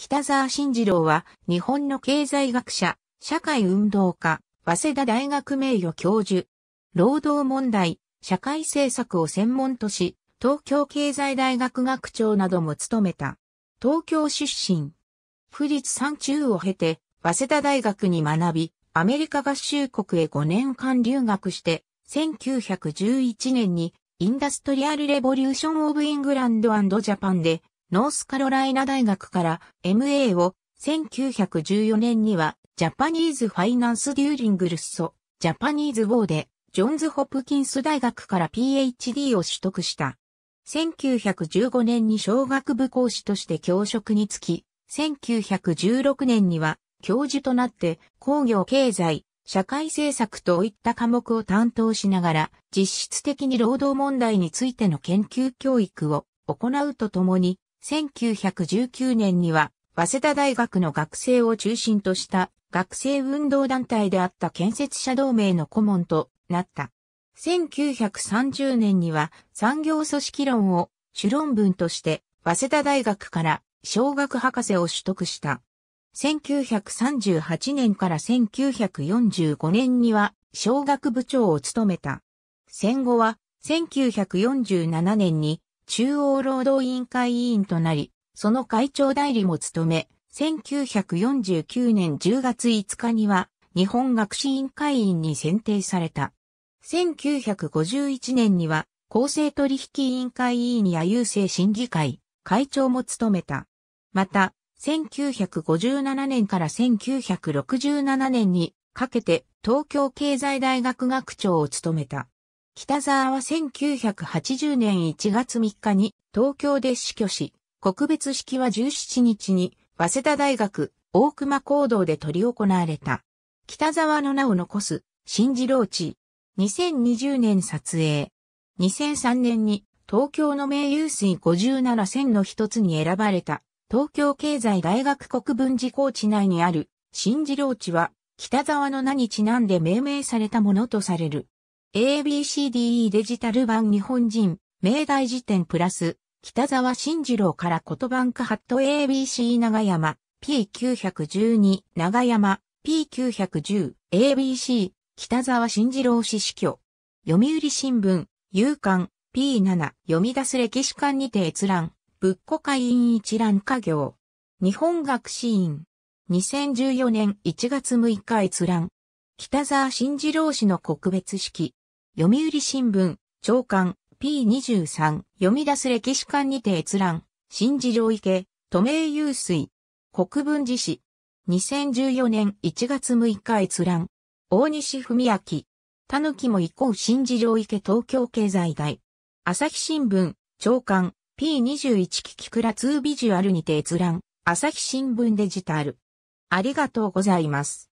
北沢慎次郎は日本の経済学者、社会運動家、早稲田大学名誉教授、労働問題、社会政策を専門とし、東京経済大学学長なども務めた。東京出身。富立山中を経て、早稲田大学に学び、アメリカ合衆国へ5年間留学して、1911年にインダストリアルレボリューションオブイングランドジャパンでノースカロライナ大学から MA を1914年にはジャパニーズファイナンスデューリングルッソ、ジャパニーズウォーでジョンズ・ホプキンス大学から PhD を取得した。1915年に小学部講師として教職に就き、1916年には教授となって工業経済、社会政策といった科目を担当しながら実質的に労働問題についての研究教育を行うとともに1919年には、早稲田大学の学生を中心とした学生運動団体であった建設者同盟の顧問となった。1930年には産業組織論を主論文として早稲田大学から小学博士を取得した。1938年から1945年には小学部長を務めた。戦後は1947年に中央労働委員会委員となり、その会長代理も務め、1949年10月5日には日本学士委員会員に選定された。1951年には公正取引委員会委員や郵政審議会会長も務めた。また、1957年から1967年にかけて東京経済大学学長を務めた。北沢は1980年1月3日に東京で死去し、告別式は17日に早稲田大学大熊講堂で執り行われた。北沢の名を残す新次郎地。2020年撮影。2003年に東京の名優水57選の一つに選ばれた東京経済大学国分寺高地内にある新次郎地は北沢の名にちなんで命名されたものとされる。ABCDE デジタル版日本人、明大辞典プラス、北沢慎次郎から言葉んかハット ABC 長山、P912 長山、P910 ABC 北沢慎次郎氏死去。読売新聞、夕刊 P7 読み出す歴史館にて閲覧、仏庫会員一覧家業。日本学士院。2014年1月6日閲覧。北沢慎次郎氏の告別式。読売新聞、長官、P23、読み出す歴史館にて閲覧、新次郎池、都名湧水、国分寺市、2014年1月6日閲覧、大西文明、たぬきも移行新次郎池東京経済大、朝日新聞、長官、P21 キキクラ2ビジュアルにて閲覧、朝日新聞デジタル。ありがとうございます。